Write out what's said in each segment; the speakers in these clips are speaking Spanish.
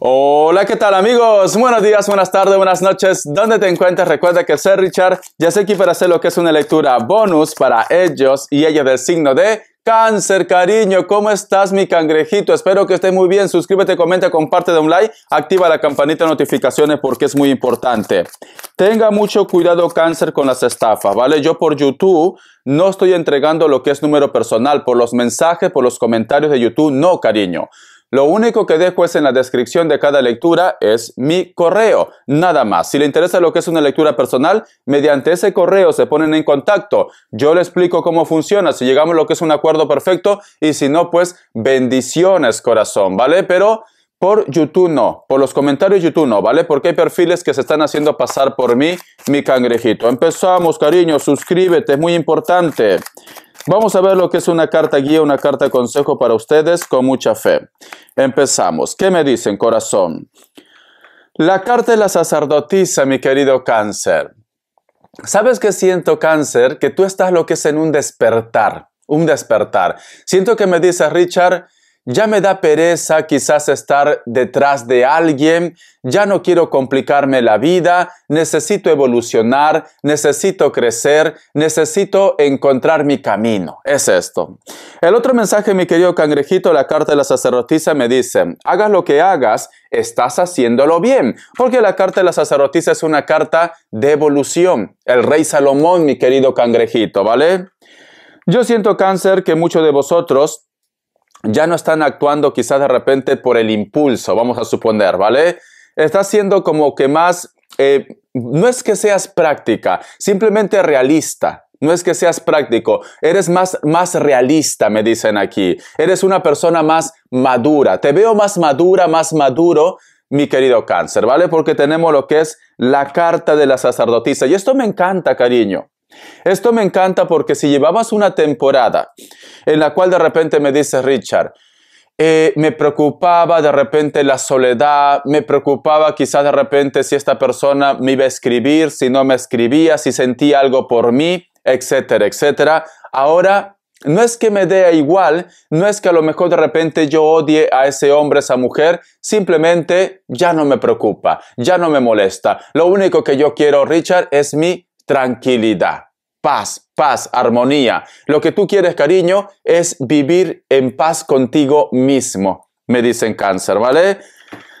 Hola, ¿qué tal amigos? Buenos días, buenas tardes, buenas noches. ¿Dónde te encuentras? Recuerda que soy Richard ya sé aquí para hacer lo que es una lectura bonus para ellos y ella del signo de Cáncer, cariño, ¿cómo estás mi cangrejito? Espero que estés muy bien. Suscríbete, comenta, comparte, de un like, activa la campanita de notificaciones porque es muy importante. Tenga mucho cuidado cáncer con las estafas, ¿vale? Yo por YouTube no estoy entregando lo que es número personal, por los mensajes, por los comentarios de YouTube, no, cariño. Lo único que dejo es en la descripción de cada lectura es mi correo, nada más. Si le interesa lo que es una lectura personal, mediante ese correo se ponen en contacto. Yo le explico cómo funciona, si llegamos a lo que es un acuerdo perfecto y si no, pues bendiciones corazón, ¿vale? Pero por YouTube no, por los comentarios YouTube no, ¿vale? Porque hay perfiles que se están haciendo pasar por mí, mi cangrejito. Empezamos, cariño, suscríbete, es muy importante. Vamos a ver lo que es una carta guía, una carta de consejo para ustedes con mucha fe. Empezamos. ¿Qué me dicen, corazón? La carta de la sacerdotisa, mi querido cáncer. ¿Sabes qué siento, cáncer? Que tú estás lo que es en un despertar, un despertar. Siento que me dice Richard, ya me da pereza quizás estar detrás de alguien, ya no quiero complicarme la vida, necesito evolucionar, necesito crecer, necesito encontrar mi camino. Es esto. El otro mensaje, mi querido cangrejito, la carta de la sacerdotisa me dice, hagas lo que hagas, estás haciéndolo bien, porque la carta de la sacerdotisa es una carta de evolución. El rey Salomón, mi querido cangrejito, ¿vale? Yo siento cáncer que muchos de vosotros ya no están actuando quizás de repente por el impulso, vamos a suponer, ¿vale? Está siendo como que más, eh, no es que seas práctica, simplemente realista. No es que seas práctico, eres más, más realista, me dicen aquí. Eres una persona más madura. Te veo más madura, más maduro, mi querido cáncer, ¿vale? Porque tenemos lo que es la carta de la sacerdotisa. Y esto me encanta, cariño. Esto me encanta porque si llevabas una temporada en la cual de repente me dices, Richard, eh, me preocupaba de repente la soledad, me preocupaba quizás de repente si esta persona me iba a escribir, si no me escribía, si sentía algo por mí, etcétera, etcétera. Ahora no es que me dé igual, no es que a lo mejor de repente yo odie a ese hombre, esa mujer, simplemente ya no me preocupa, ya no me molesta. Lo único que yo quiero, Richard, es mi tranquilidad paz, paz, armonía. Lo que tú quieres, cariño, es vivir en paz contigo mismo, me dicen cáncer, ¿vale?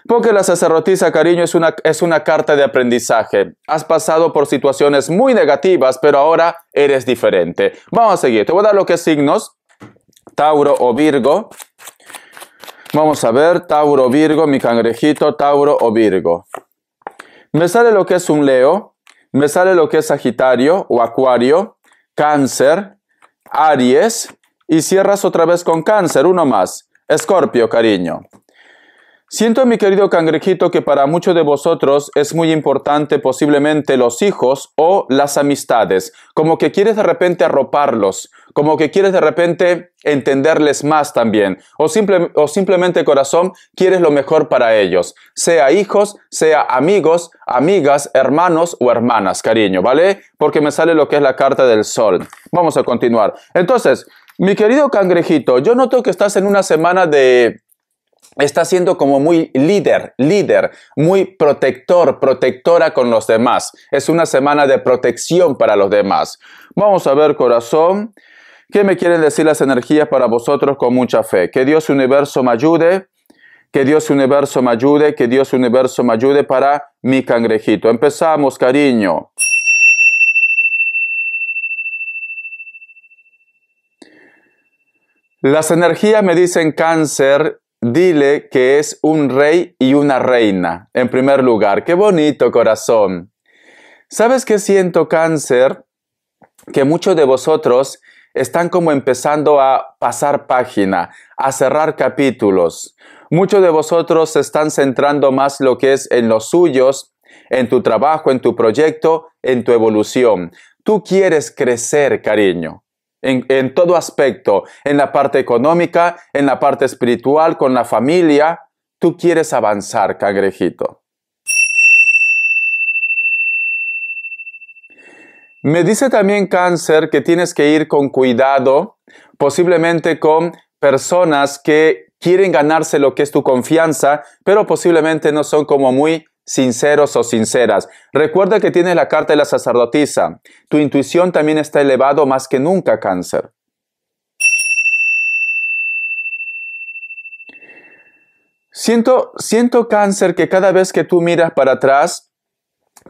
Porque la sacerdotisa, cariño, es una, es una carta de aprendizaje. Has pasado por situaciones muy negativas, pero ahora eres diferente. Vamos a seguir. Te voy a dar lo que es signos. Tauro o Virgo. Vamos a ver, Tauro, Virgo, mi cangrejito, Tauro o Virgo. Me sale lo que es un Leo, me sale lo que es Sagitario o Acuario, Cáncer, Aries y cierras otra vez con Cáncer, uno más. Escorpio, cariño. Siento, mi querido cangrejito, que para muchos de vosotros es muy importante posiblemente los hijos o las amistades, como que quieres de repente arroparlos, como que quieres de repente entenderles más también, o, o simplemente corazón, quieres lo mejor para ellos, sea hijos, sea amigos, amigas, hermanos o hermanas, cariño, ¿vale? Porque me sale lo que es la carta del sol. Vamos a continuar. Entonces, mi querido cangrejito, yo noto que estás en una semana de está siendo como muy líder, líder, muy protector, protectora con los demás. Es una semana de protección para los demás. Vamos a ver, corazón, ¿qué me quieren decir las energías para vosotros con mucha fe? Que Dios universo me ayude. Que Dios universo me ayude, que Dios universo me ayude para mi cangrejito. Empezamos, cariño. Las energías me dicen cáncer, Dile que es un rey y una reina. En primer lugar, qué bonito corazón. ¿Sabes qué siento cáncer? Que muchos de vosotros están como empezando a pasar página, a cerrar capítulos. Muchos de vosotros se están centrando más lo que es en los suyos, en tu trabajo, en tu proyecto, en tu evolución. Tú quieres crecer, cariño en, todo aspecto, en la parte económica, en la parte espiritual, con la familia. Tú quieres avanzar, cangrejito. Me dice también cáncer que tienes que ir con cuidado, posiblemente con personas que quieren ganarse lo que es tu confianza, pero posiblemente no son como muy sinceros o sinceras. Recuerda que tienes la carta de la sacerdotisa. Tu intuición también está elevado más que nunca, cáncer. Siento, siento cáncer que cada vez que tú miras para atrás,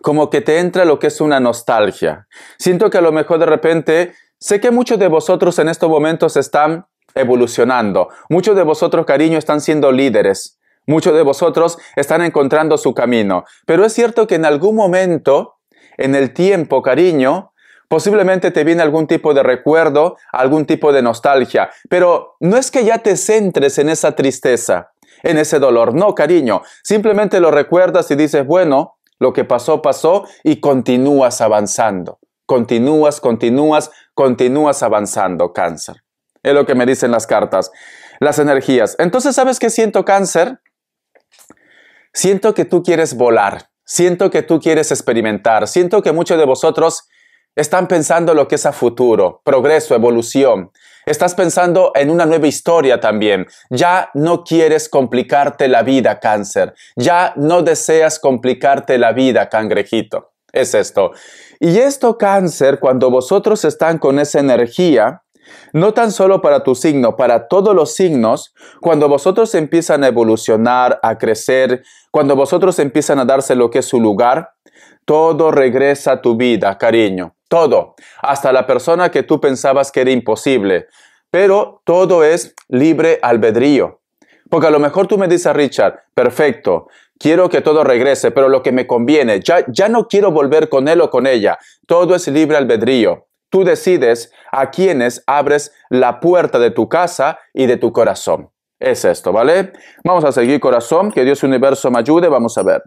como que te entra lo que es una nostalgia. Siento que a lo mejor de repente, sé que muchos de vosotros en estos momentos están evolucionando. Muchos de vosotros, cariño, están siendo líderes. Muchos de vosotros están encontrando su camino, pero es cierto que en algún momento, en el tiempo, cariño, posiblemente te viene algún tipo de recuerdo, algún tipo de nostalgia, pero no es que ya te centres en esa tristeza, en ese dolor, no, cariño, simplemente lo recuerdas y dices, bueno, lo que pasó, pasó y continúas avanzando, continúas, continúas, continúas avanzando, cáncer. Es lo que me dicen las cartas, las energías. Entonces, ¿sabes qué siento cáncer? Siento que tú quieres volar, siento que tú quieres experimentar, siento que muchos de vosotros están pensando lo que es a futuro, progreso, evolución. Estás pensando en una nueva historia también. Ya no quieres complicarte la vida, cáncer. Ya no deseas complicarte la vida, cangrejito. Es esto. Y esto, cáncer, cuando vosotros están con esa energía, no tan solo para tu signo, para todos los signos, cuando vosotros empiezan a evolucionar, a crecer, cuando vosotros empiezan a darse lo que es su lugar, todo regresa a tu vida, cariño, todo, hasta la persona que tú pensabas que era imposible, pero todo es libre albedrío. Porque a lo mejor tú me dices, Richard, perfecto, quiero que todo regrese, pero lo que me conviene, ya, ya no quiero volver con él o con ella, todo es libre albedrío tú decides a quienes abres la puerta de tu casa y de tu corazón. Es esto, ¿vale? Vamos a seguir corazón, que Dios universo me ayude, vamos a ver.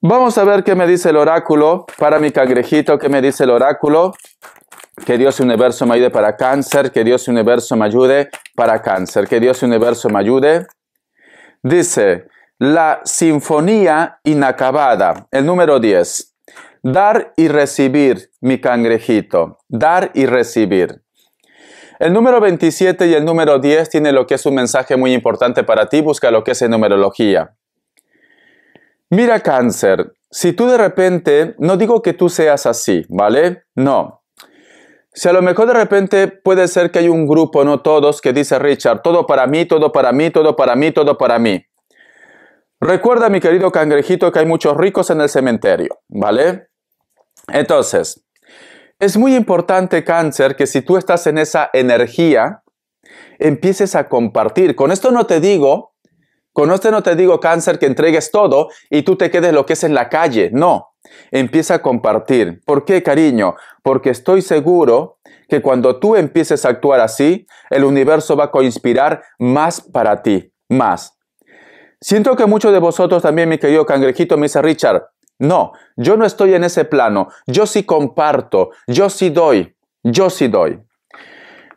Vamos a ver qué me dice el oráculo para mi cangrejito, qué me dice el oráculo. Que Dios universo me ayude para cáncer, que Dios universo me ayude para cáncer, que Dios universo me ayude. Dice, la sinfonía inacabada, el número 10. Dar y recibir, mi cangrejito. Dar y recibir. El número 27 y el número 10 tiene lo que es un mensaje muy importante para ti. Busca lo que es en numerología. Mira cáncer. Si tú de repente, no digo que tú seas así, ¿vale? No. Si a lo mejor de repente puede ser que hay un grupo, no todos, que dice Richard, todo para mí, todo para mí, todo para mí, todo para mí. Recuerda, mi querido cangrejito, que hay muchos ricos en el cementerio, ¿vale? Entonces, es muy importante cáncer que si tú estás en esa energía, empieces a compartir. Con esto no te digo, con esto no te digo cáncer que entregues todo y tú te quedes lo que es en la calle, no. Empieza a compartir. ¿Por qué, cariño? Porque estoy seguro que cuando tú empieces a actuar así, el universo va a conspirar más para ti, más. Siento que muchos de vosotros también, mi querido cangrejito, me dice Richard, no, yo no estoy en ese plano. Yo sí comparto, yo sí doy, yo sí doy.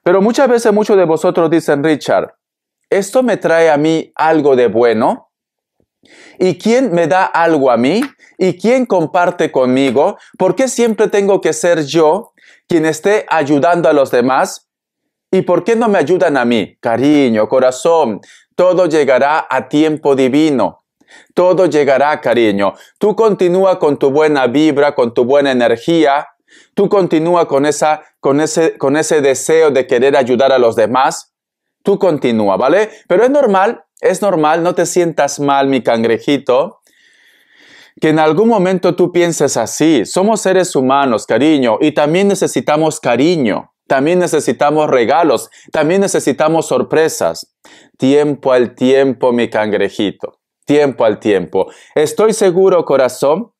Pero muchas veces muchos de vosotros dicen, Richard, ¿esto me trae a mí algo de bueno? ¿Y quién me da algo a mí? ¿Y quién comparte conmigo? ¿Por qué siempre tengo que ser yo quien esté ayudando a los demás? ¿Y por qué no me ayudan a mí? Cariño, corazón, todo llegará a tiempo divino. Todo llegará, cariño. Tú continúa con tu buena vibra, con tu buena energía. Tú continúa con, esa, con, ese, con ese deseo de querer ayudar a los demás. Tú continúa, ¿vale? Pero es normal, es normal, no te sientas mal, mi cangrejito. Que en algún momento tú pienses así. Somos seres humanos, cariño, y también necesitamos cariño. También necesitamos regalos, también necesitamos sorpresas. Tiempo al tiempo, mi cangrejito tiempo al tiempo. Estoy seguro, corazón,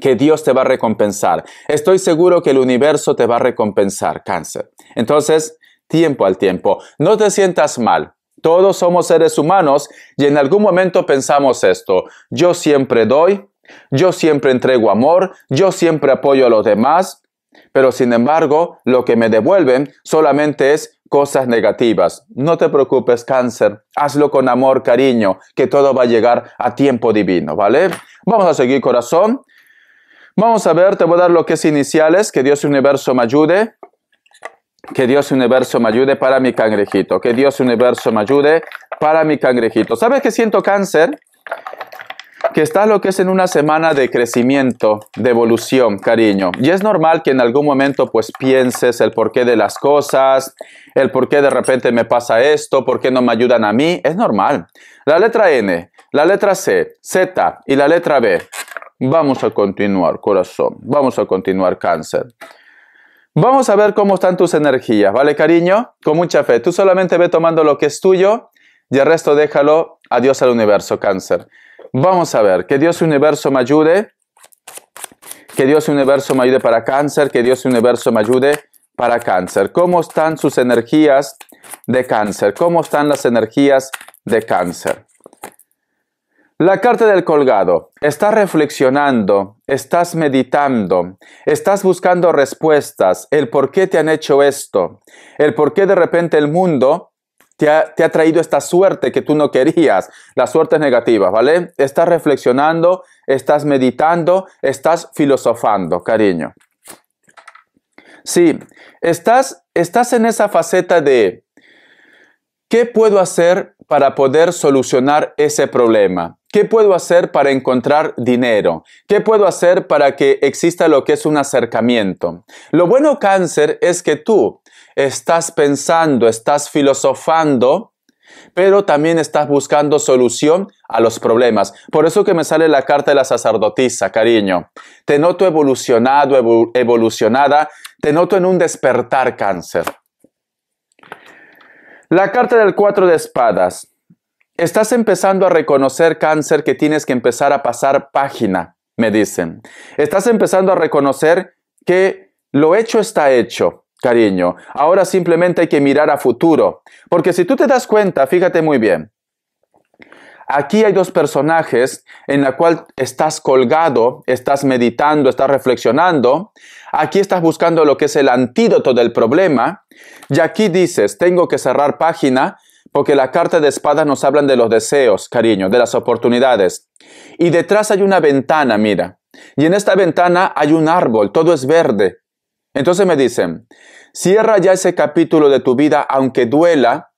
que Dios te va a recompensar. Estoy seguro que el universo te va a recompensar, cáncer. Entonces, tiempo al tiempo. No te sientas mal. Todos somos seres humanos y en algún momento pensamos esto. Yo siempre doy, yo siempre entrego amor, yo siempre apoyo a los demás, pero sin embargo, lo que me devuelven solamente es cosas negativas. No te preocupes, cáncer. Hazlo con amor, cariño, que todo va a llegar a tiempo divino, ¿vale? Vamos a seguir, corazón. Vamos a ver, te voy a dar lo que es iniciales, que Dios Universo me ayude. Que Dios Universo me ayude para mi cangrejito. Que Dios Universo me ayude para mi cangrejito. ¿Sabes que siento cáncer? que estás lo que es en una semana de crecimiento, de evolución, cariño. Y es normal que en algún momento pues pienses el porqué de las cosas, el por qué de repente me pasa esto, por qué no me ayudan a mí. Es normal. La letra N, la letra C, Z y la letra B. Vamos a continuar, corazón. Vamos a continuar, cáncer. Vamos a ver cómo están tus energías, ¿vale, cariño? Con mucha fe. Tú solamente ve tomando lo que es tuyo y el resto déjalo. Adiós al universo, cáncer. Vamos a ver, que Dios universo me ayude, que Dios universo me ayude para cáncer, que Dios universo me ayude para cáncer. ¿Cómo están sus energías de cáncer? ¿Cómo están las energías de cáncer? La carta del colgado. Estás reflexionando, estás meditando, estás buscando respuestas, el por qué te han hecho esto, el por qué de repente el mundo te ha, traído esta suerte que tú no querías, la suerte negativa, ¿vale? Estás reflexionando, estás meditando, estás filosofando, cariño. Sí, estás, estás en esa faceta de, ¿qué puedo hacer para poder solucionar ese problema? ¿Qué puedo hacer para encontrar dinero? ¿Qué puedo hacer para que exista lo que es un acercamiento? Lo bueno cáncer es que tú estás pensando, estás filosofando, pero también estás buscando solución a los problemas. Por eso que me sale la carta de la sacerdotisa, cariño. Te noto evolucionado, evolucionada, te noto en un despertar cáncer. La carta del cuatro de espadas. Estás empezando a reconocer cáncer que tienes que empezar a pasar página, me dicen. Estás empezando a reconocer que lo hecho está hecho, cariño. Ahora simplemente hay que mirar a futuro. Porque si tú te das cuenta, fíjate muy bien. Aquí hay dos personajes en la cual estás colgado, estás meditando, estás reflexionando. Aquí estás buscando lo que es el antídoto del problema. Y aquí dices, tengo que cerrar página porque la carta de espadas nos hablan de los deseos, cariño, de las oportunidades. Y detrás hay una ventana, mira. Y en esta ventana hay un árbol, todo es verde. Entonces me dicen, cierra ya ese capítulo de tu vida aunque duela.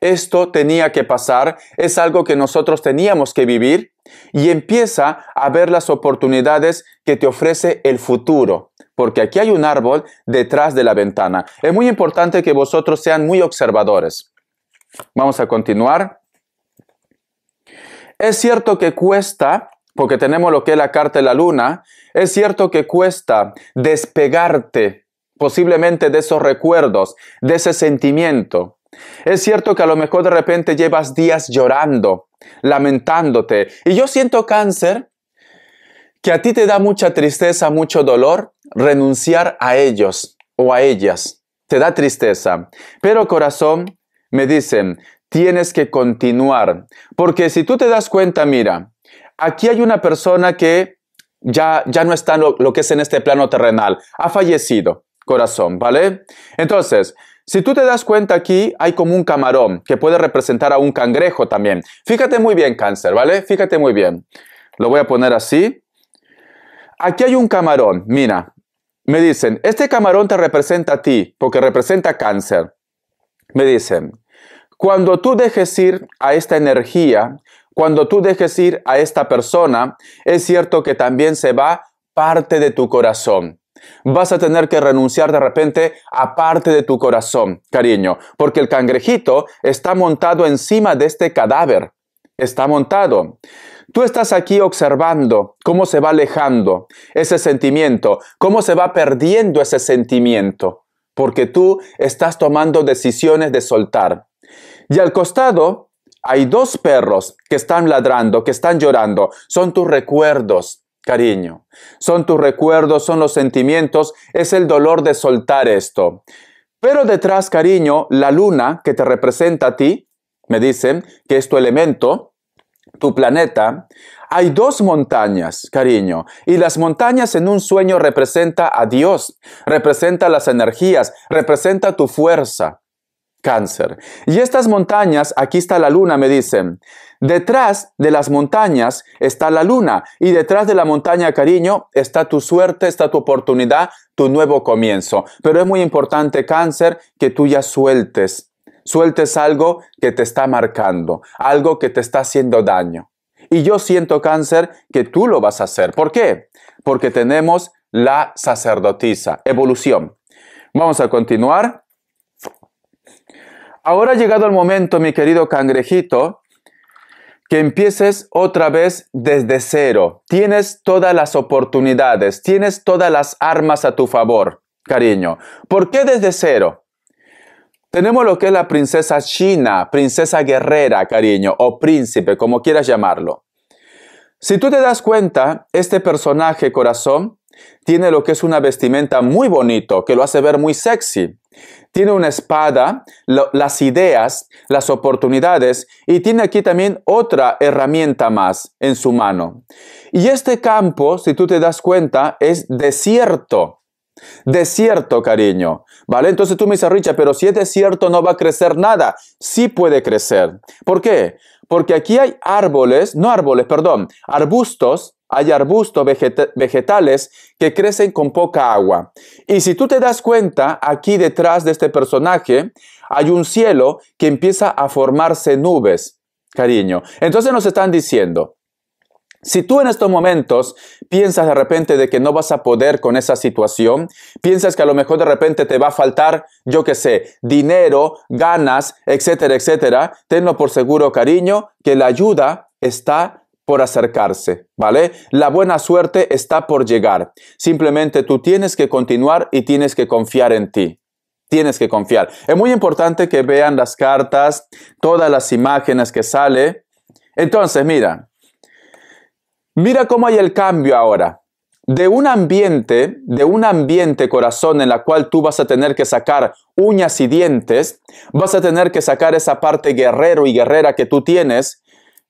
Esto tenía que pasar, es algo que nosotros teníamos que vivir y empieza a ver las oportunidades que te ofrece el futuro, porque aquí hay un árbol detrás de la ventana. Es muy importante que vosotros sean muy observadores. Vamos a continuar. Es cierto que cuesta porque tenemos lo que es la carta de la luna, es cierto que cuesta despegarte posiblemente de esos recuerdos, de ese sentimiento. Es cierto que a lo mejor de repente llevas días llorando, lamentándote. Y yo siento cáncer que a ti te da mucha tristeza, mucho dolor renunciar a ellos o a ellas. Te da tristeza. Pero corazón, me dicen, tienes que continuar. Porque si tú te das cuenta, mira, aquí hay una persona que ya, ya no está lo que es en este plano terrenal, ha fallecido, corazón, ¿vale? Entonces, si tú te das cuenta aquí, hay como un camarón que puede representar a un cangrejo también. Fíjate muy bien, cáncer, ¿vale? Fíjate muy bien. Lo voy a poner así. Aquí hay un camarón, mira. Me dicen, este camarón te representa a ti porque representa cáncer. Me dicen, cuando tú dejes ir a esta energía, cuando tú dejes ir a esta persona, es cierto que también se va parte de tu corazón. Vas a tener que renunciar de repente a parte de tu corazón, cariño, porque el cangrejito está montado encima de este cadáver. Está montado. Tú estás aquí observando cómo se va alejando ese sentimiento, cómo se va perdiendo ese sentimiento, porque tú estás tomando decisiones de soltar. Y al costado hay dos perros que están ladrando, que están llorando. Son tus recuerdos, cariño. Son tus recuerdos, son los sentimientos, es el dolor de soltar esto. Pero detrás, cariño, la luna que te representa a ti, me dicen que es tu elemento, tu planeta, hay dos montañas, cariño, y las montañas en un sueño representan a Dios, representan las energías, representa tu fuerza cáncer. Y estas montañas, aquí está la luna, me dicen. Detrás de las montañas está la luna y detrás de la montaña, cariño, está tu suerte, está tu oportunidad, tu nuevo comienzo. Pero es muy importante, cáncer, que tú ya sueltes, sueltes algo que te está marcando, algo que te está haciendo daño. Y yo siento, cáncer, que tú lo vas a hacer. ¿Por qué? Porque tenemos la sacerdotisa, evolución. Vamos a continuar. Ahora ha llegado el momento, mi querido cangrejito, que empieces otra vez desde cero. Tienes todas las oportunidades, tienes todas las armas a tu favor, cariño. ¿Por qué desde cero? Tenemos lo que es la princesa china, princesa guerrera, cariño, o príncipe, como quieras llamarlo. Si tú te das cuenta, este personaje, corazón, tiene lo que es una vestimenta muy bonito, que lo hace ver muy sexy. Tiene una espada, las ideas, las oportunidades y tiene aquí también otra herramienta más en su mano. Y este campo, si tú te das cuenta, es desierto. Desierto, cariño. ¿Vale? Entonces tú me dices, Richa, pero si es desierto no va a crecer nada. Sí puede crecer. ¿Por qué? Porque aquí hay árboles, no árboles, perdón, arbustos hay arbustos vegetales que crecen con poca agua. Y si tú te das cuenta, aquí detrás de este personaje hay un cielo que empieza a formarse nubes, cariño. Entonces nos están diciendo, si tú en estos momentos piensas de repente de que no vas a poder con esa situación, piensas que a lo mejor de repente te va a faltar, yo qué sé, dinero, ganas, etcétera, etcétera, tenlo por seguro, cariño, que la ayuda está por acercarse, ¿vale? La buena suerte está por llegar. Simplemente tú tienes que continuar y tienes que confiar en ti. Tienes que confiar. Es muy importante que vean las cartas, todas las imágenes que sale. Entonces, mira, mira cómo hay el cambio ahora. De un ambiente, de un ambiente corazón en la cual tú vas a tener que sacar uñas y dientes, vas a tener que sacar esa parte guerrero y guerrera que tú tienes,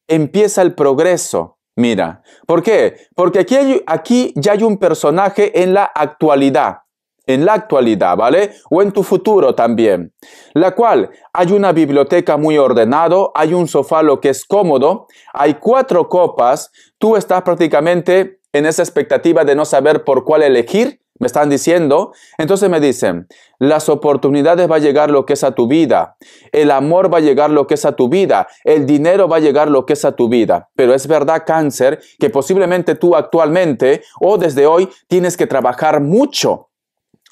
empieza el progreso. Mira, ¿por qué? Porque aquí, aquí ya hay un personaje en la actualidad, en la actualidad, ¿vale? O en tu futuro también, la cual hay una biblioteca muy ordenado, hay un sofá lo que es cómodo, hay cuatro copas, tú estás prácticamente en esa expectativa de no saber por cuál elegir, me están diciendo. Entonces me dicen, las oportunidades va a llegar lo que es a tu vida, el amor va a llegar lo que es a tu vida, el dinero va a llegar lo que es a tu vida. Pero es verdad, cáncer, que posiblemente tú actualmente o desde hoy tienes que trabajar mucho,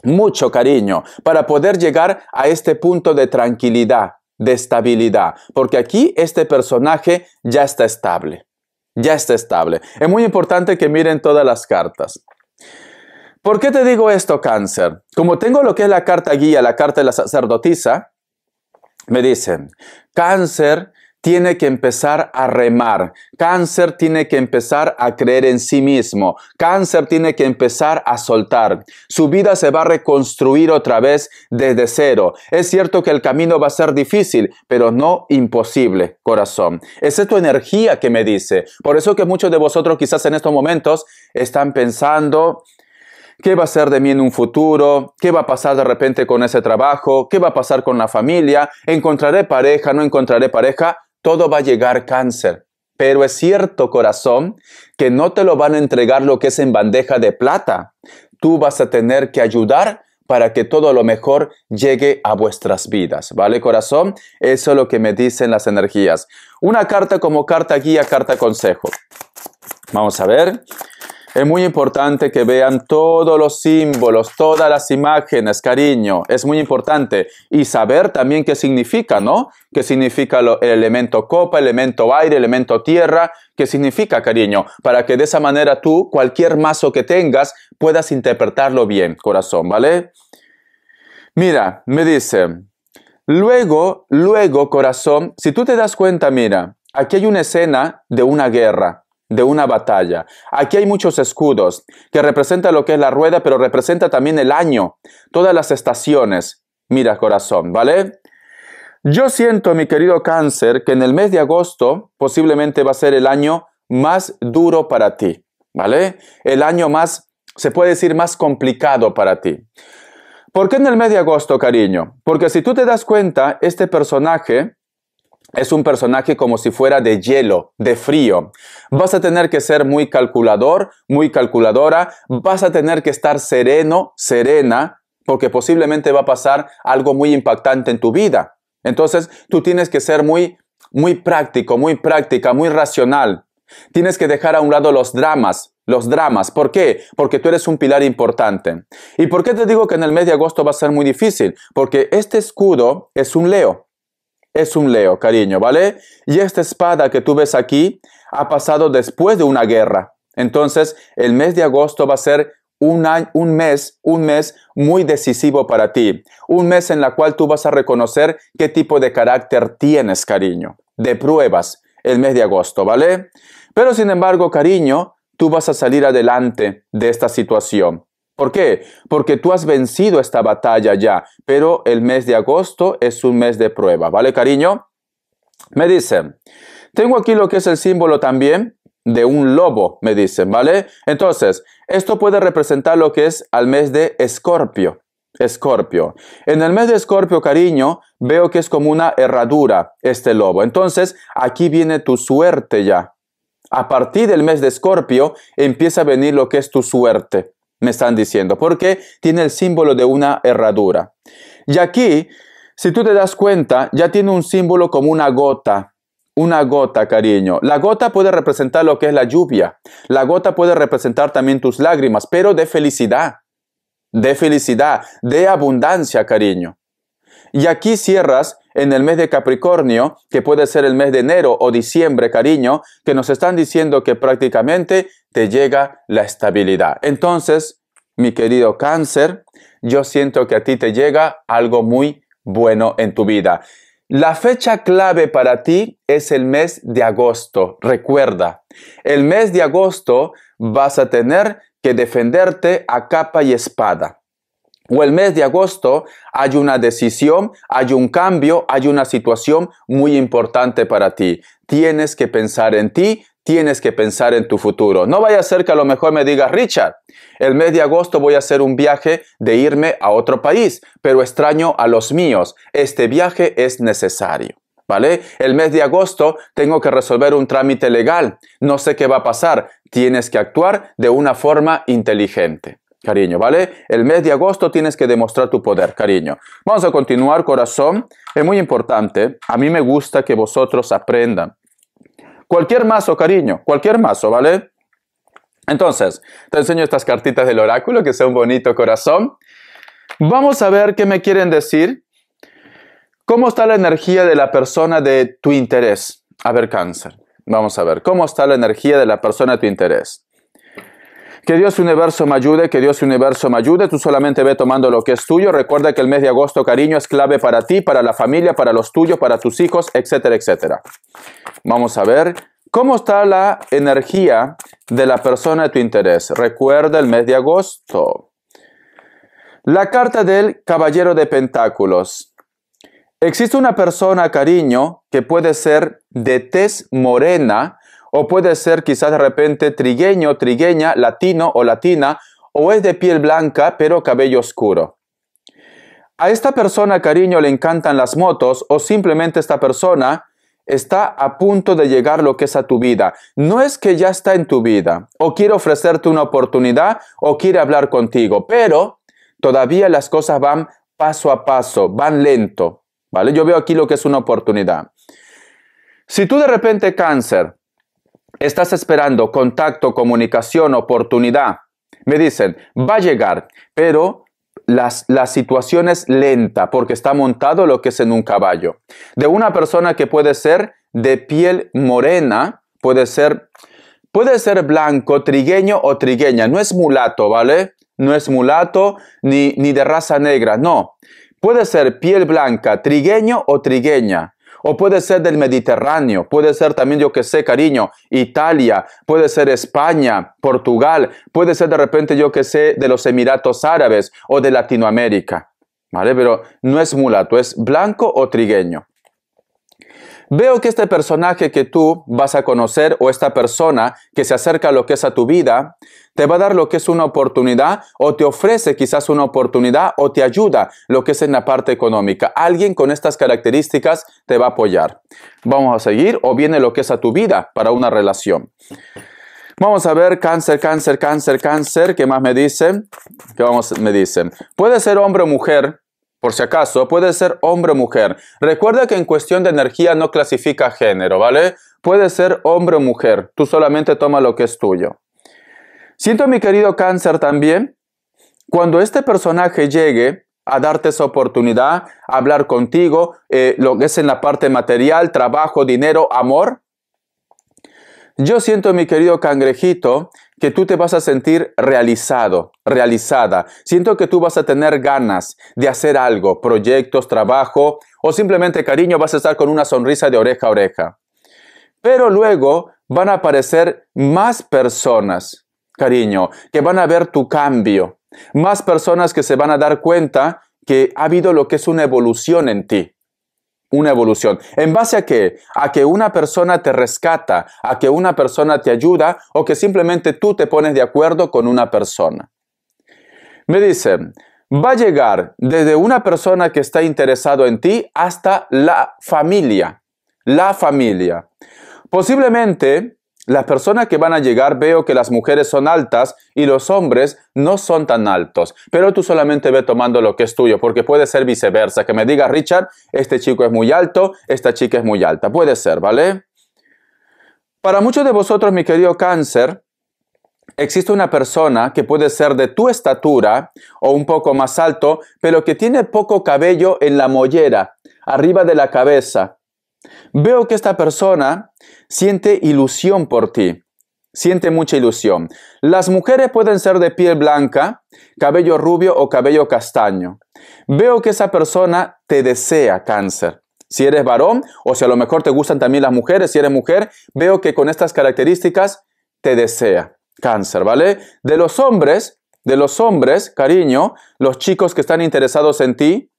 mucho cariño, para poder llegar a este punto de tranquilidad, de estabilidad, porque aquí este personaje ya está estable. Ya está estable. Es muy importante que miren todas las cartas. ¿Por qué te digo esto, cáncer? Como tengo lo que es la carta guía, la carta de la sacerdotisa, me dicen, cáncer tiene que empezar a remar. Cáncer tiene que empezar a creer en sí mismo. Cáncer tiene que empezar a soltar. Su vida se va a reconstruir otra vez desde cero. Es cierto que el camino va a ser difícil, pero no imposible, corazón. es tu energía que me dice. Por eso que muchos de vosotros quizás en estos momentos están pensando ¿Qué va a ser de mí en un futuro? ¿Qué va a pasar de repente con ese trabajo? ¿Qué va a pasar con la familia? ¿Encontraré pareja? ¿No encontraré pareja? Todo va a llegar cáncer. Pero es cierto, corazón, que no te lo van a entregar lo que es en bandeja de plata. Tú vas a tener que ayudar para que todo lo mejor llegue a vuestras vidas. ¿Vale, corazón? Eso es lo que me dicen las energías. Una carta como carta guía, carta consejo. Vamos a ver. Es muy importante que vean todos los símbolos, todas las imágenes, cariño. Es muy importante. Y saber también qué significa, ¿no? Qué significa el elemento copa, elemento aire, elemento tierra. ¿Qué significa, cariño? Para que de esa manera tú, cualquier mazo que tengas, puedas interpretarlo bien, corazón, ¿vale? Mira, me dice. Luego, luego, corazón, si tú te das cuenta, mira, aquí hay una escena de una guerra de una batalla. Aquí hay muchos escudos que representa lo que es la rueda, pero representa también el año, todas las estaciones. Mira, corazón, ¿vale? Yo siento, mi querido cáncer, que en el mes de agosto posiblemente va a ser el año más duro para ti, ¿vale? El año más, se puede decir, más complicado para ti. ¿Por qué en el mes de agosto, cariño? Porque si tú te das cuenta, este personaje, es un personaje como si fuera de hielo, de frío. Vas a tener que ser muy calculador, muy calculadora, vas a tener que estar sereno, serena, porque posiblemente va a pasar algo muy impactante en tu vida. Entonces, tú tienes que ser muy muy práctico, muy práctica, muy racional. Tienes que dejar a un lado los dramas, los dramas. ¿Por qué? Porque tú eres un pilar importante. ¿Y por qué te digo que en el mes de agosto va a ser muy difícil? Porque este escudo es un Leo es un leo, cariño, ¿vale? Y esta espada que tú ves aquí ha pasado después de una guerra. Entonces, el mes de agosto va a ser un, año, un mes, un mes muy decisivo para ti. Un mes en el cual tú vas a reconocer qué tipo de carácter tienes, cariño. De pruebas, el mes de agosto, ¿vale? Pero sin embargo, cariño, tú vas a salir adelante de esta situación. ¿Por qué? Porque tú has vencido esta batalla ya, pero el mes de agosto es un mes de prueba, ¿vale, cariño? Me dicen, tengo aquí lo que es el símbolo también de un lobo, me dicen, ¿vale? Entonces, esto puede representar lo que es al mes de Escorpio. Escorpio. En el mes de Escorpio, cariño, veo que es como una herradura este lobo. Entonces, aquí viene tu suerte ya. A partir del mes de Escorpio empieza a venir lo que es tu suerte me están diciendo, porque tiene el símbolo de una herradura. Y aquí, si tú te das cuenta, ya tiene un símbolo como una gota. Una gota, cariño. La gota puede representar lo que es la lluvia. La gota puede representar también tus lágrimas, pero de felicidad. De felicidad, de abundancia, cariño. Y aquí cierras en el mes de Capricornio, que puede ser el mes de enero o diciembre, cariño, que nos están diciendo que prácticamente te llega la estabilidad. Entonces, mi querido cáncer, yo siento que a ti te llega algo muy bueno en tu vida. La fecha clave para ti es el mes de agosto. Recuerda, el mes de agosto vas a tener que defenderte a capa y espada o el mes de agosto, hay una decisión, hay un cambio, hay una situación muy importante para ti. Tienes que pensar en ti, tienes que pensar en tu futuro. No vaya a ser que a lo mejor me digas, Richard, el mes de agosto voy a hacer un viaje de irme a otro país, pero extraño a los míos. Este viaje es necesario. ¿Vale? El mes de agosto tengo que resolver un trámite legal. No sé qué va a pasar. Tienes que actuar de una forma inteligente cariño, ¿vale? El mes de agosto tienes que demostrar tu poder, cariño. Vamos a continuar, corazón. Es muy importante. A mí me gusta que vosotros aprendan. Cualquier mazo, cariño, cualquier mazo, ¿vale? Entonces, te enseño estas cartitas del oráculo que sea un bonito corazón. Vamos a ver qué me quieren decir. ¿Cómo está la energía de la persona de tu interés? A ver, cáncer. Vamos a ver, ¿cómo está la energía de la persona de tu interés? Que Dios universo me ayude, que Dios universo me ayude. Tú solamente ve tomando lo que es tuyo. Recuerda que el mes de agosto, cariño, es clave para ti, para la familia, para los tuyos, para tus hijos, etcétera, etcétera. Vamos a ver. ¿Cómo está la energía de la persona de tu interés? Recuerda el mes de agosto. La carta del Caballero de Pentáculos. Existe una persona, cariño, que puede ser de tez morena, o puede ser quizás de repente trigueño, trigueña, latino o latina, o es de piel blanca pero cabello oscuro. A esta persona, cariño, le encantan las motos o simplemente esta persona está a punto de llegar lo que es a tu vida. No es que ya está en tu vida o quiere ofrecerte una oportunidad o quiere hablar contigo, pero todavía las cosas van paso a paso, van lento, ¿vale? Yo veo aquí lo que es una oportunidad. Si tú de repente cáncer, estás esperando contacto, comunicación, oportunidad. Me dicen, va a llegar, pero las, la situación es lenta porque está montado lo que es en un caballo. De una persona que puede ser de piel morena, puede ser, puede ser blanco, trigueño o trigueña, no es mulato, ¿vale? No es mulato ni, ni de raza negra, no. Puede ser piel blanca, trigueño o trigueña. O puede ser del Mediterráneo, puede ser también, yo que sé, cariño, Italia, puede ser España, Portugal, puede ser de repente, yo que sé, de los Emiratos Árabes o de Latinoamérica. ¿Vale? Pero no es mulato, es blanco o trigueño veo que este personaje que tú vas a conocer o esta persona que se acerca a lo que es a tu vida, te va a dar lo que es una oportunidad o te ofrece quizás una oportunidad o te ayuda lo que es en la parte económica. Alguien con estas características te va a apoyar. Vamos a seguir o viene lo que es a tu vida para una relación. Vamos a ver cáncer, cáncer, cáncer, cáncer. ¿Qué más me dicen? ¿Qué vamos, me dicen? Puede ser hombre o mujer, por si acaso, puede ser hombre o mujer. Recuerda que en cuestión de energía no clasifica género, ¿vale? Puede ser hombre o mujer. Tú solamente toma lo que es tuyo. Siento, mi querido cáncer, también, cuando este personaje llegue a darte esa oportunidad, hablar contigo, eh, lo que es en la parte material, trabajo, dinero, amor, yo siento, mi querido cangrejito, que tú te vas a sentir realizado, realizada. Siento que tú vas a tener ganas de hacer algo, proyectos, trabajo o simplemente cariño, vas a estar con una sonrisa de oreja a oreja. Pero luego van a aparecer más personas, cariño, que van a ver tu cambio. Más personas que se van a dar cuenta que ha habido lo que es una evolución en ti una evolución. ¿En base a qué? A que una persona te rescata, a que una persona te ayuda o que simplemente tú te pones de acuerdo con una persona. Me dice, va a llegar desde una persona que está interesado en ti hasta la familia. La familia. Posiblemente las personas que van a llegar veo que las mujeres son altas y los hombres no son tan altos. Pero tú solamente ve tomando lo que es tuyo, porque puede ser viceversa. Que me diga, Richard, este chico es muy alto, esta chica es muy alta. Puede ser, ¿vale? Para muchos de vosotros, mi querido cáncer, existe una persona que puede ser de tu estatura o un poco más alto, pero que tiene poco cabello en la mollera, arriba de la cabeza. Veo que esta persona siente ilusión por ti, siente mucha ilusión. Las mujeres pueden ser de piel blanca, cabello rubio o cabello castaño. Veo que esa persona te desea cáncer. Si eres varón o si a lo mejor te gustan también las mujeres, si eres mujer, veo que con estas características te desea cáncer, ¿vale? De los hombres, de los hombres, cariño, los chicos que están interesados en ti,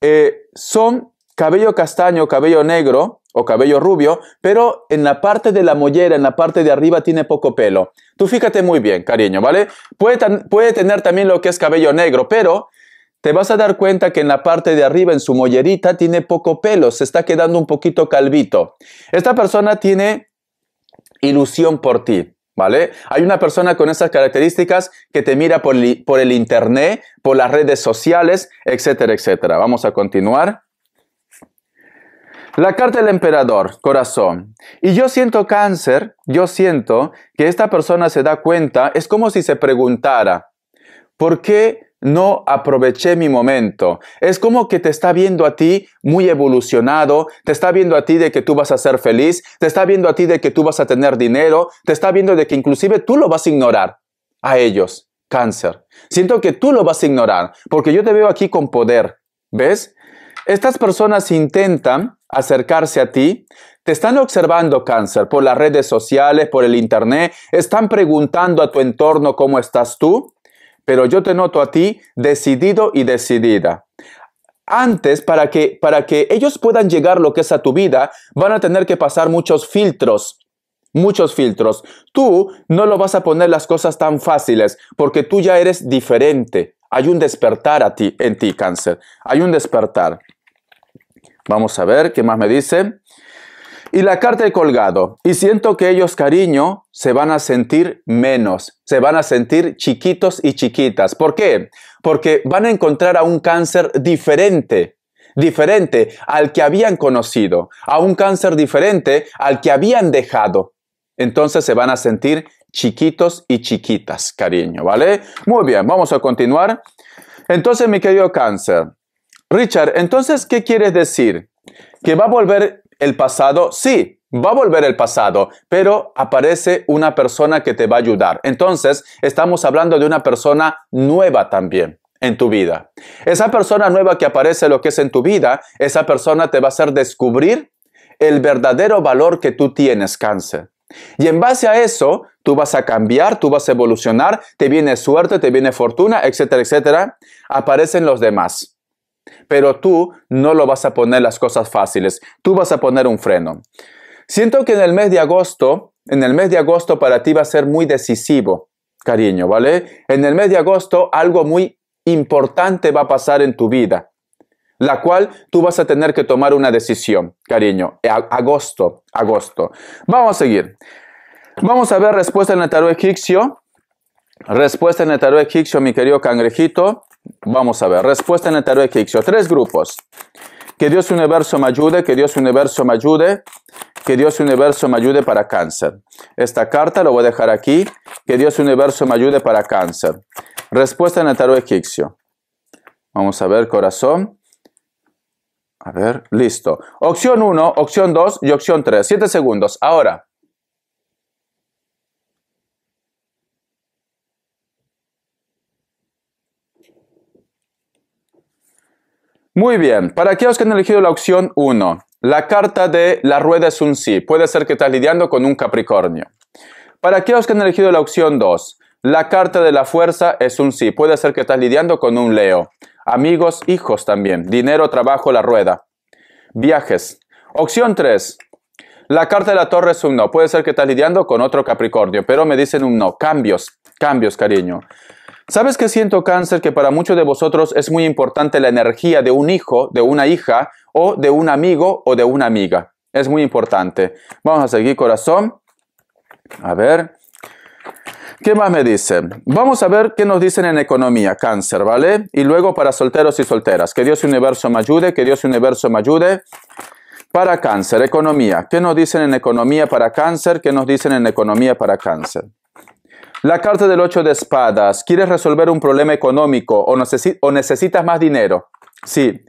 eh, son cabello castaño, cabello negro o cabello rubio, pero en la parte de la mollera, en la parte de arriba tiene poco pelo. Tú fíjate muy bien, cariño, ¿vale? Puede, puede tener también lo que es cabello negro, pero te vas a dar cuenta que en la parte de arriba, en su mollerita, tiene poco pelo, se está quedando un poquito calvito. Esta persona tiene ilusión por ti. ¿Vale? Hay una persona con esas características que te mira por, por el internet, por las redes sociales, etcétera, etcétera. Vamos a continuar. La carta del emperador, corazón. Y yo siento cáncer, yo siento que esta persona se da cuenta, es como si se preguntara, ¿por qué no aproveché mi momento. Es como que te está viendo a ti muy evolucionado, te está viendo a ti de que tú vas a ser feliz, te está viendo a ti de que tú vas a tener dinero, te está viendo de que inclusive tú lo vas a ignorar a ellos, cáncer. Siento que tú lo vas a ignorar, porque yo te veo aquí con poder, ¿ves? Estas personas intentan acercarse a ti? Te están observando cáncer por las redes sociales, por el Internet, están preguntando a tu entorno cómo estás tú, pero yo te noto a ti decidido y decidida. Antes, para que, para que ellos puedan llegar lo que es a tu vida, van a tener que pasar muchos filtros, muchos filtros. Tú no lo vas a poner las cosas tan fáciles porque tú ya eres diferente. Hay un despertar a ti, en ti, cáncer. Hay un despertar. Vamos a ver, ¿qué más me dice? Y la carta de colgado. Y siento que ellos, cariño, se van a sentir menos, se van a sentir chiquitos y chiquitas. ¿Por qué? Porque van a encontrar a un cáncer diferente diferente al que habían conocido, a un cáncer diferente al que habían dejado. Entonces se van a sentir chiquitos y chiquitas, cariño, ¿vale? Muy bien, vamos a continuar. Entonces, mi querido cáncer, Richard, entonces, ¿qué quieres decir? ¿Que va a volver el pasado? Sí, va a volver el pasado, pero aparece una persona que te va a ayudar. Entonces, estamos hablando de una persona nueva también en tu vida. Esa persona nueva que aparece lo que es en tu vida, esa persona te va a hacer descubrir el verdadero valor que tú tienes, cáncer. Y en base a eso, tú vas a cambiar, tú vas a evolucionar, te viene suerte, te viene fortuna, etcétera, etcétera. Aparecen los demás pero tú no lo vas a poner las cosas fáciles, tú vas a poner un freno. Siento que en el mes de agosto, en el mes de agosto para ti va a ser muy decisivo, cariño, ¿vale? En el mes de agosto algo muy importante va a pasar en tu vida, la cual tú vas a tener que tomar una decisión, cariño. Agosto, agosto. Vamos a seguir. Vamos a ver respuesta en el tarot egipcio. Respuesta en el tarot egipcio, mi querido cangrejito. Vamos a ver, respuesta en el tarot egipcio. Tres grupos. Que Dios Universo me ayude, que Dios Universo me ayude, que Dios Universo me ayude para cáncer. Esta carta lo voy a dejar aquí. Que Dios Universo me ayude para cáncer. Respuesta en el tarot egipcio. Vamos a ver, corazón. A ver, listo. Opción 1, opción 2 y opción 3. 7 segundos. Ahora. Muy bien, para aquellos que han elegido la opción 1, la carta de la rueda es un sí, puede ser que estás lidiando con un Capricornio. Para aquellos que han elegido la opción 2, la carta de la fuerza es un sí, puede ser que estás lidiando con un Leo. Amigos, hijos también, dinero, trabajo, la rueda. Viajes. Opción 3, la carta de la torre es un no, puede ser que estás lidiando con otro Capricornio, pero me dicen un no, cambios, cambios, cariño. ¿Sabes qué siento cáncer? Que para muchos de vosotros es muy importante la energía de un hijo, de una hija, o de un amigo o de una amiga. Es muy importante. Vamos a seguir, corazón. A ver. ¿Qué más me dicen? Vamos a ver qué nos dicen en economía, cáncer, ¿vale? Y luego para solteros y solteras. Que Dios universo me ayude, que Dios universo me ayude. Para cáncer, economía. ¿Qué nos dicen en economía para cáncer? ¿Qué nos dicen en economía para cáncer? La carta del ocho de espadas. ¿Quieres resolver un problema económico o, necesitas más dinero? Sí.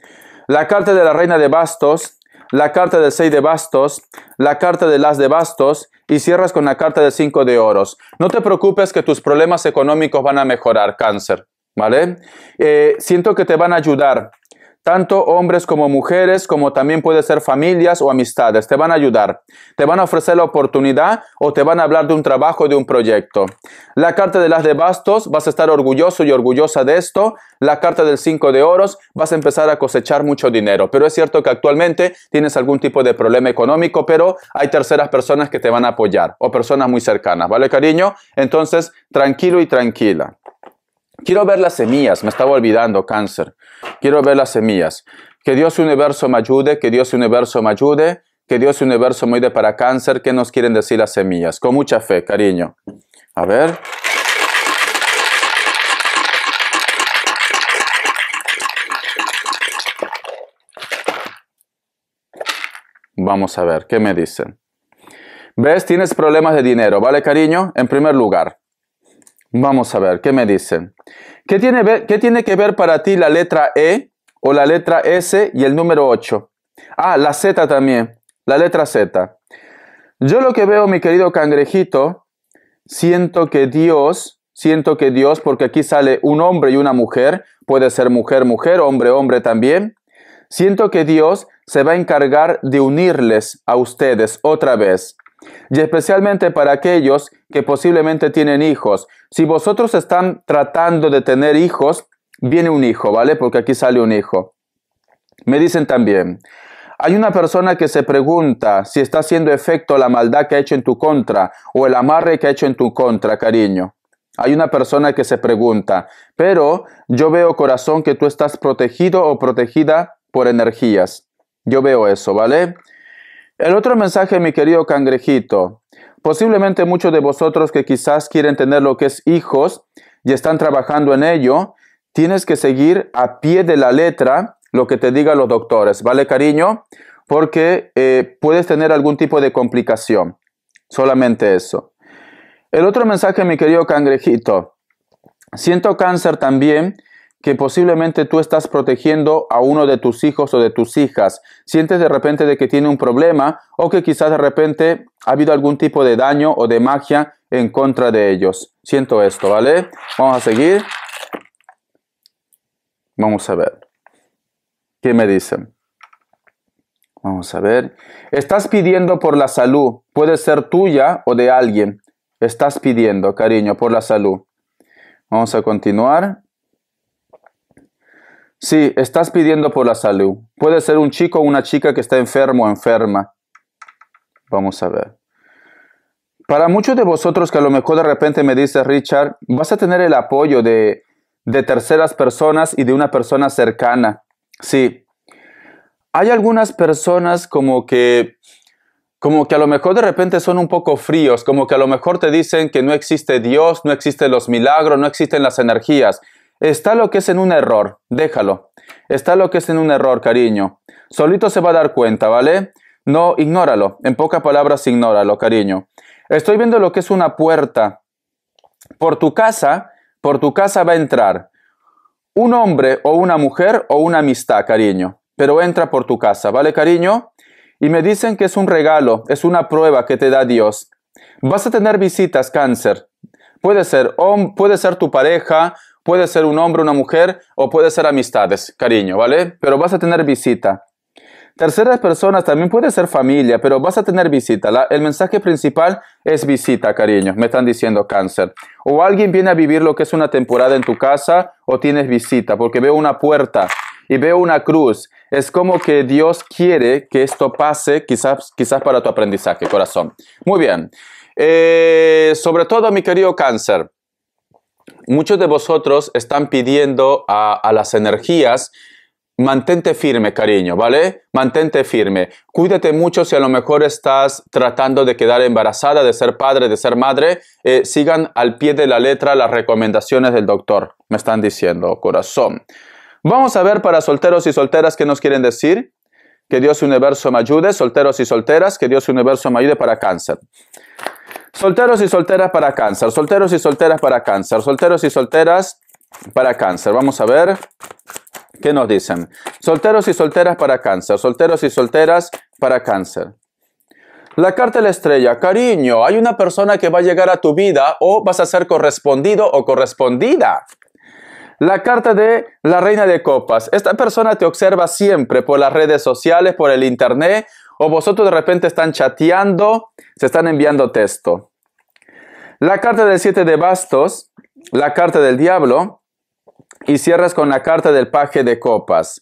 La carta de la reina de bastos. La carta del seis de bastos. La carta del as de bastos. Y cierras con la carta del cinco de oros. No te preocupes que tus problemas económicos van a mejorar, cáncer. ¿Vale? Eh, siento que te van a ayudar tanto hombres como mujeres, como también puede ser familias o amistades, te van a ayudar, te van a ofrecer la oportunidad o te van a hablar de un trabajo, de un proyecto. La carta de las de bastos, vas a estar orgulloso y orgullosa de esto. La carta del cinco de oros, vas a empezar a cosechar mucho dinero. Pero es cierto que actualmente tienes algún tipo de problema económico, pero hay terceras personas que te van a apoyar o personas muy cercanas, ¿vale cariño? Entonces, tranquilo y tranquila. Quiero ver las semillas, me estaba olvidando, cáncer. Quiero ver las semillas. Que Dios universo me ayude, que Dios universo me ayude, que Dios universo me ayude para cáncer. ¿Qué nos quieren decir las semillas? Con mucha fe, cariño. A ver. Vamos a ver, ¿qué me dicen? ¿Ves? Tienes problemas de dinero, ¿vale, cariño? En primer lugar, Vamos a ver, ¿qué me dicen? ¿Qué tiene, que ver para ti la letra E o la letra S y el número 8? Ah, la Z también, la letra Z. Yo lo que veo, mi querido cangrejito, siento que Dios, siento que Dios, porque aquí sale un hombre y una mujer, puede ser mujer, mujer, hombre, hombre también, siento que Dios se va a encargar de unirles a ustedes otra vez y especialmente para aquellos que posiblemente tienen hijos. Si vosotros están tratando de tener hijos, viene un hijo, ¿vale? Porque aquí sale un hijo. Me dicen también, hay una persona que se pregunta si está haciendo efecto la maldad que ha hecho en tu contra o el amarre que ha hecho en tu contra, cariño. Hay una persona que se pregunta, pero yo veo corazón que tú estás protegido o protegida por energías. Yo veo eso, ¿vale? El otro mensaje, mi querido cangrejito. Posiblemente muchos de vosotros que quizás quieren tener lo que es hijos y están trabajando en ello, tienes que seguir a pie de la letra lo que te digan los doctores, ¿vale, cariño? Porque eh, puedes tener algún tipo de complicación. Solamente eso. El otro mensaje, mi querido cangrejito. Siento cáncer también que posiblemente tú estás protegiendo a uno de tus hijos o de tus hijas. Sientes de repente de que tiene un problema o que quizás de repente ha habido algún tipo de daño o de magia en contra de ellos. Siento esto, ¿vale? Vamos a seguir. Vamos a ver. ¿Qué me dicen? Vamos a ver. Estás pidiendo por la salud. Puede ser tuya o de alguien. Estás pidiendo, cariño, por la salud. Vamos a continuar. Sí, estás pidiendo por la salud. Puede ser un chico o una chica que está enfermo o enferma. Vamos a ver. Para muchos de vosotros que a lo mejor de repente me dice Richard, vas a tener el apoyo de, de terceras personas y de una persona cercana. Sí. Hay algunas personas como que como que a lo mejor de repente son un poco fríos, como que a lo mejor te dicen que no existe Dios, no existen los milagros, no existen las energías. Está lo que es en un error, déjalo. Está lo que es en un error, cariño. Solito se va a dar cuenta, ¿vale? No, ignóralo. En pocas palabras, ignóralo, cariño. Estoy viendo lo que es una puerta. Por tu casa, por tu casa va a entrar un hombre o una mujer o una amistad, cariño. Pero entra por tu casa, ¿vale, cariño? Y me dicen que es un regalo, es una prueba que te da Dios. Vas a tener visitas, cáncer. Puede ser, puede ser tu pareja, Puede ser un hombre, una mujer o puede ser amistades, cariño, ¿vale? Pero vas a tener visita. Terceras personas también puede ser familia, pero vas a tener visita. el mensaje principal es visita, cariño. Me están diciendo cáncer. O alguien viene a vivir lo que es una temporada en tu casa o tienes visita, porque veo una puerta y veo una cruz. Es como que Dios quiere que esto pase, quizás, quizás para tu aprendizaje, corazón. Muy bien. Eh, sobre todo, mi querido cáncer muchos de vosotros están pidiendo a, las energías mantente firme, cariño, ¿vale? Mantente firme. Cuídate mucho si a lo mejor estás tratando de quedar embarazada, de ser padre, de ser madre. Eh, sigan al pie de la letra las recomendaciones del doctor, me están diciendo, corazón. Vamos a ver para solteros y solteras qué nos quieren decir. Que Dios Universo me ayude, solteros y solteras, que Dios Universo me ayude para cáncer. Solteros y solteras para cáncer, solteros y solteras para cáncer, solteros y solteras para cáncer. Vamos a ver qué nos dicen. Solteros y solteras para cáncer, solteros y solteras para cáncer. La carta de la estrella, cariño, hay una persona que va a llegar a tu vida o vas a ser correspondido o correspondida. La carta de la reina de copas, esta persona te observa siempre por las redes sociales, por el internet o vosotros de repente están chateando, se están enviando texto. La carta del siete de bastos, la carta del diablo, y cierras con la carta del paje de copas.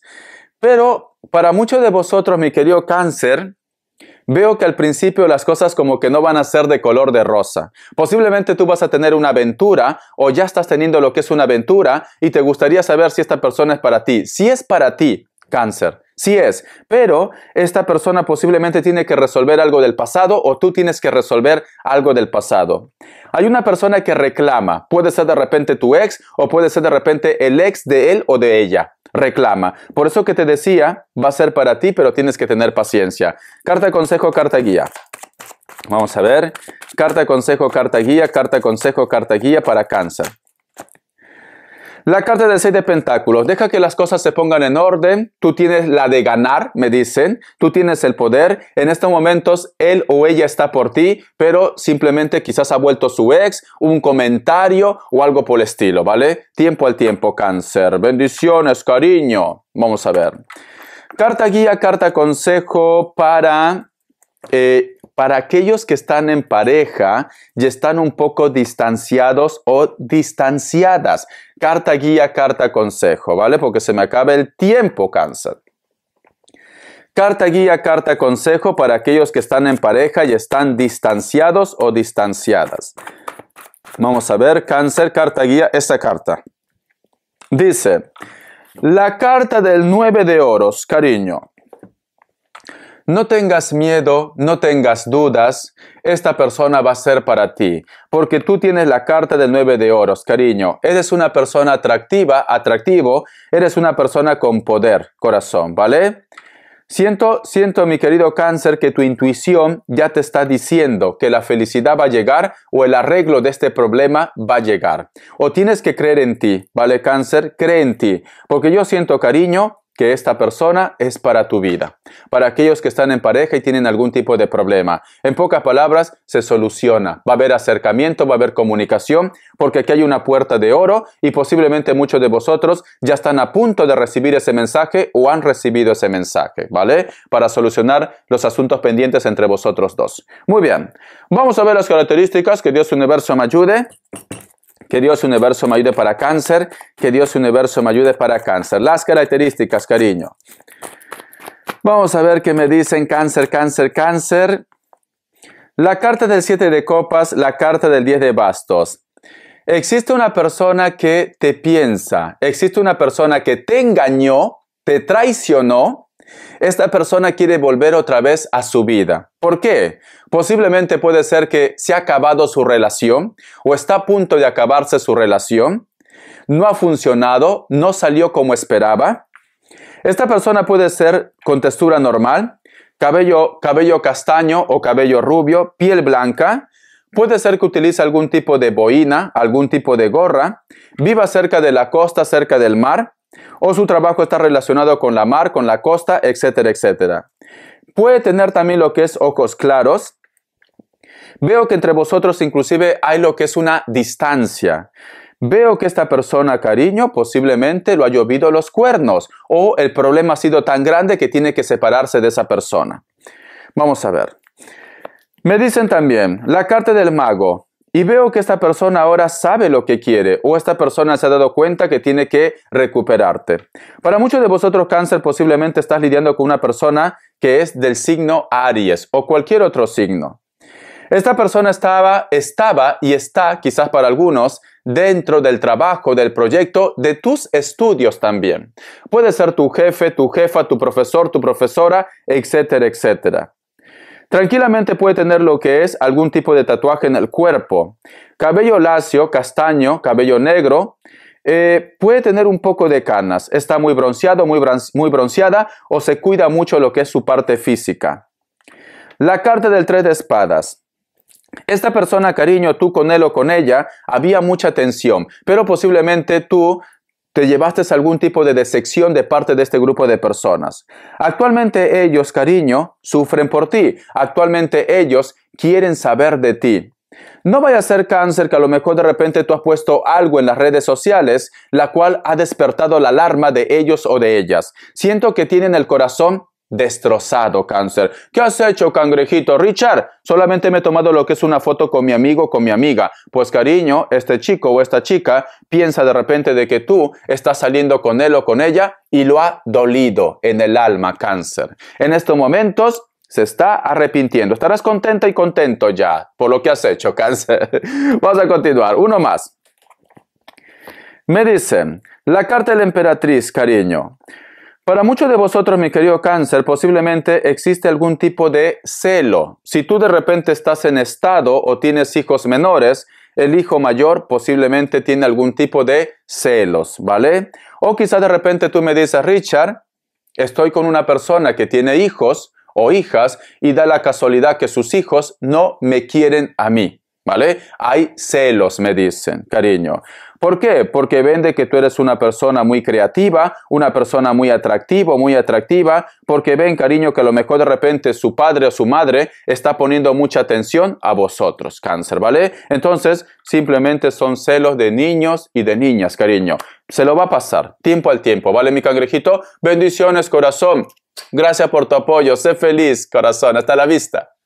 Pero para muchos de vosotros, mi querido cáncer, Veo que al principio las cosas como que no van a ser de color de rosa. Posiblemente tú vas a tener una aventura o ya estás teniendo lo que es una aventura y te gustaría saber si esta persona es para ti. Si es para ti, cáncer, Sí es, pero esta persona posiblemente tiene que resolver algo del pasado o tú tienes que resolver algo del pasado. Hay una persona que reclama, puede ser de repente tu ex o puede ser de repente el ex de él o de ella. Reclama. Por eso que te decía, va a ser para ti, pero tienes que tener paciencia. Carta consejo, carta guía. Vamos a ver. Carta consejo, carta guía, carta consejo, carta guía para cáncer. La carta del 6 de pentáculos. Deja que las cosas se pongan en orden. Tú tienes la de ganar, me dicen. Tú tienes el poder. En estos momentos, él o ella está por ti, pero simplemente quizás ha vuelto su ex, un comentario o algo por el estilo, ¿vale? Tiempo al tiempo, cáncer. Bendiciones, cariño. Vamos a ver. Carta guía, carta consejo para eh, para aquellos que están en pareja y están un poco distanciados o distanciadas. Carta guía, carta consejo, ¿vale? Porque se me acaba el tiempo, cáncer. Carta guía, carta consejo para aquellos que están en pareja y están distanciados o distanciadas. Vamos a ver, cáncer, carta guía, esta carta. Dice, la carta del 9 de oros, cariño. No tengas miedo, no tengas dudas, esta persona va a ser para ti, porque tú tienes la carta del nueve de oros, cariño. Eres una persona atractiva, atractivo, eres una persona con poder, corazón, ¿vale? Siento, siento, mi querido cáncer, que tu intuición ya te está diciendo que la felicidad va a llegar o el arreglo de este problema va a llegar. O tienes que creer en ti, ¿vale, cáncer? Cree en ti, porque yo siento cariño que esta persona es para tu vida, para aquellos que están en pareja y tienen algún tipo de problema. En pocas palabras, se soluciona. Va a haber acercamiento, va a haber comunicación, porque aquí hay una puerta de oro y posiblemente muchos de vosotros ya están a punto de recibir ese mensaje o han recibido ese mensaje, ¿vale? Para solucionar los asuntos pendientes entre vosotros dos. Muy bien, vamos a ver las características que Dios Universo me ayude. Que Dios universo me ayude para cáncer. Que Dios universo me ayude para cáncer. Las características, cariño. Vamos a ver qué me dicen cáncer, cáncer, cáncer. La carta del 7 de copas, la carta del 10 de bastos. Existe una persona que te piensa, existe una persona que te engañó, te traicionó, esta persona quiere volver otra vez a su vida. ¿Por qué? Posiblemente puede ser que se ha acabado su relación o está a punto de acabarse su relación, no ha funcionado, no salió como esperaba. Esta persona puede ser con textura normal, cabello, cabello castaño o cabello rubio, piel blanca, Puede ser que utilice algún tipo de boina, algún tipo de gorra, viva cerca de la costa, cerca del mar, o su trabajo está relacionado con la mar, con la costa, etcétera, etcétera. Puede tener también lo que es ojos claros. Veo que entre vosotros inclusive hay lo que es una distancia. Veo que esta persona, cariño, posiblemente lo ha llovido los cuernos o el problema ha sido tan grande que tiene que separarse de esa persona. Vamos a ver. Me dicen también, la carta del mago, y veo que esta persona ahora sabe lo que quiere o esta persona se ha dado cuenta que tiene que recuperarte. Para muchos de vosotros cáncer posiblemente estás lidiando con una persona que es del signo Aries o cualquier otro signo. Esta persona estaba, estaba y está, quizás para algunos, dentro del trabajo, del proyecto, de tus estudios también. Puede ser tu jefe, tu jefa, tu profesor, tu profesora, etcétera, etcétera. Tranquilamente puede tener lo que es algún tipo de tatuaje en el cuerpo. Cabello lacio, castaño, cabello negro. Eh, puede tener un poco de canas. Está muy bronceado, muy bronceada o se cuida mucho lo que es su parte física. La carta del tres de espadas. Esta persona, cariño, tú con él o con ella, había mucha tensión, pero posiblemente tú te llevaste algún tipo de decepción de parte de este grupo de personas. Actualmente ellos, cariño, sufren por ti. Actualmente ellos quieren saber de ti. No vaya a ser cáncer que a lo mejor de repente tú has puesto algo en las redes sociales, la cual ha despertado la alarma de ellos o de ellas. Siento que tienen el corazón destrozado cáncer. ¿Qué has hecho, cangrejito? Richard, solamente me he tomado lo que es una foto con mi amigo, con mi amiga. Pues cariño, este chico o esta chica piensa de repente de que tú estás saliendo con él o con ella y lo ha dolido en el alma cáncer. En estos momentos se está arrepintiendo. Estarás contenta y contento ya por lo que has hecho, cáncer. Vamos a continuar. Uno más. Me dicen, la carta de la emperatriz, cariño. Para muchos de vosotros, mi querido cáncer, posiblemente existe algún tipo de celo. Si tú de repente estás en estado o tienes hijos menores, el hijo mayor posiblemente tiene algún tipo de celos, ¿vale? O quizá de repente tú me dices, Richard, estoy con una persona que tiene hijos o hijas y da la casualidad que sus hijos no me quieren a mí, ¿vale? Hay celos, me dicen, cariño. ¿Por qué? Porque vende que tú eres una persona muy creativa, una persona muy atractiva, muy atractiva, porque ven, cariño, que a lo mejor de repente su padre o su madre está poniendo mucha atención a vosotros, cáncer, ¿vale? Entonces, simplemente son celos de niños y de niñas, cariño. Se lo va a pasar, tiempo al tiempo, ¿vale, mi cangrejito? Bendiciones, corazón. Gracias por tu apoyo. Sé feliz, corazón. Hasta la vista.